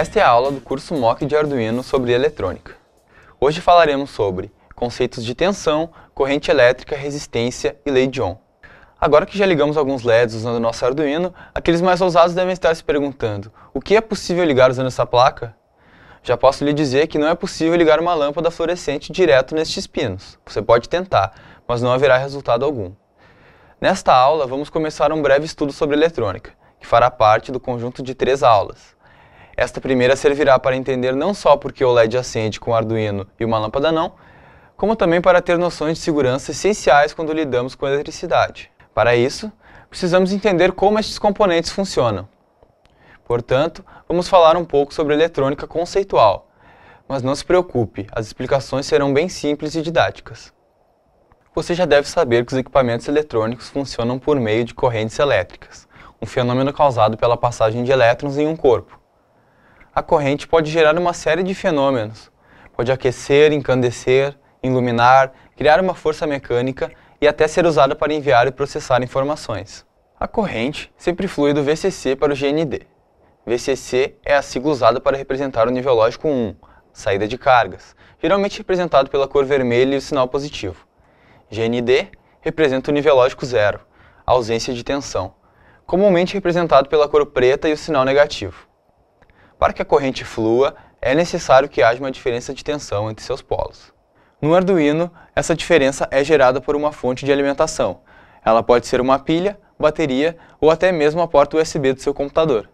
Esta é a aula do curso MOOC de Arduino sobre eletrônica. Hoje falaremos sobre conceitos de tensão, corrente elétrica, resistência e lei de Ohm. Agora que já ligamos alguns LEDs usando o nosso Arduino, aqueles mais ousados devem estar se perguntando, o que é possível ligar usando essa placa? Já posso lhe dizer que não é possível ligar uma lâmpada fluorescente direto nestes pinos. Você pode tentar, mas não haverá resultado algum. Nesta aula, vamos começar um breve estudo sobre eletrônica, que fará parte do conjunto de três aulas. Esta primeira servirá para entender não só porque o LED acende com o Arduino e uma lâmpada não, como também para ter noções de segurança essenciais quando lidamos com eletricidade. Para isso, precisamos entender como estes componentes funcionam. Portanto, vamos falar um pouco sobre eletrônica conceitual. Mas não se preocupe, as explicações serão bem simples e didáticas. Você já deve saber que os equipamentos eletrônicos funcionam por meio de correntes elétricas, um fenômeno causado pela passagem de elétrons em um corpo a corrente pode gerar uma série de fenômenos. Pode aquecer, encandecer, iluminar, criar uma força mecânica e até ser usada para enviar e processar informações. A corrente sempre flui do VCC para o GND. VCC é a sigla usada para representar o nível lógico 1, saída de cargas, geralmente representado pela cor vermelha e o sinal positivo. GND representa o nível lógico 0, ausência de tensão, comumente representado pela cor preta e o sinal negativo. Para que a corrente flua, é necessário que haja uma diferença de tensão entre seus polos. No Arduino, essa diferença é gerada por uma fonte de alimentação. Ela pode ser uma pilha, bateria ou até mesmo a porta USB do seu computador.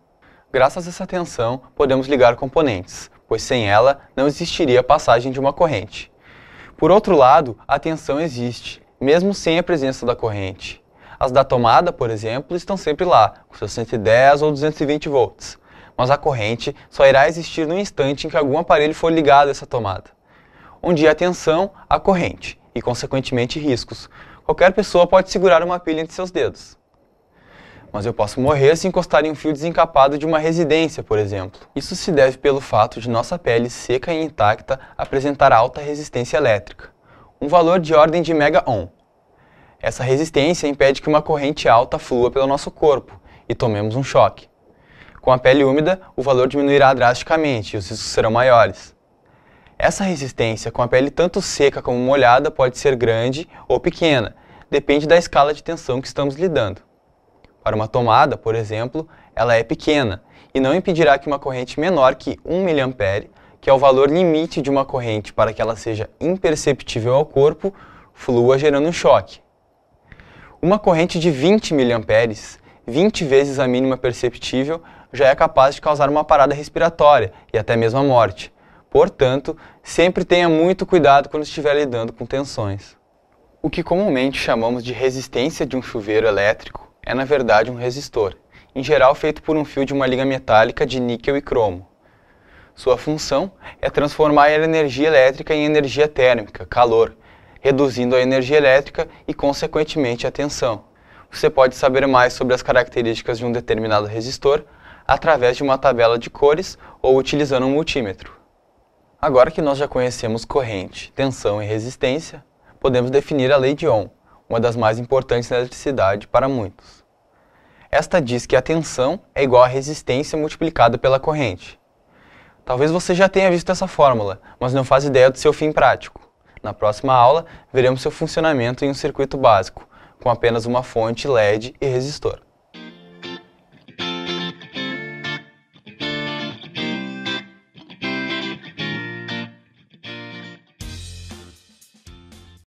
Graças a essa tensão, podemos ligar componentes, pois sem ela não existiria a passagem de uma corrente. Por outro lado, a tensão existe, mesmo sem a presença da corrente. As da tomada, por exemplo, estão sempre lá, com seus 110 ou 220 volts mas a corrente só irá existir no instante em que algum aparelho for ligado a essa tomada, onde há tensão, há corrente e, consequentemente, riscos. Qualquer pessoa pode segurar uma pilha entre seus dedos. Mas eu posso morrer se encostar em um fio desencapado de uma residência, por exemplo. Isso se deve pelo fato de nossa pele seca e intacta apresentar alta resistência elétrica, um valor de ordem de mega-ohm. Essa resistência impede que uma corrente alta flua pelo nosso corpo e tomemos um choque. Com a pele úmida, o valor diminuirá drasticamente e os riscos serão maiores. Essa resistência com a pele tanto seca como molhada pode ser grande ou pequena, depende da escala de tensão que estamos lidando. Para uma tomada, por exemplo, ela é pequena e não impedirá que uma corrente menor que 1 mA, que é o valor limite de uma corrente para que ela seja imperceptível ao corpo, flua gerando um choque. Uma corrente de 20 mA, 20 vezes a mínima perceptível, já é capaz de causar uma parada respiratória e até mesmo a morte. Portanto, sempre tenha muito cuidado quando estiver lidando com tensões. O que comumente chamamos de resistência de um chuveiro elétrico é na verdade um resistor, em geral feito por um fio de uma liga metálica de níquel e cromo. Sua função é transformar a energia elétrica em energia térmica, calor, reduzindo a energia elétrica e, consequentemente, a tensão. Você pode saber mais sobre as características de um determinado resistor através de uma tabela de cores ou utilizando um multímetro. Agora que nós já conhecemos corrente, tensão e resistência, podemos definir a lei de Ohm, uma das mais importantes na eletricidade para muitos. Esta diz que a tensão é igual à resistência multiplicada pela corrente. Talvez você já tenha visto essa fórmula, mas não faz ideia do seu fim prático. Na próxima aula, veremos seu funcionamento em um circuito básico, com apenas uma fonte LED e resistor.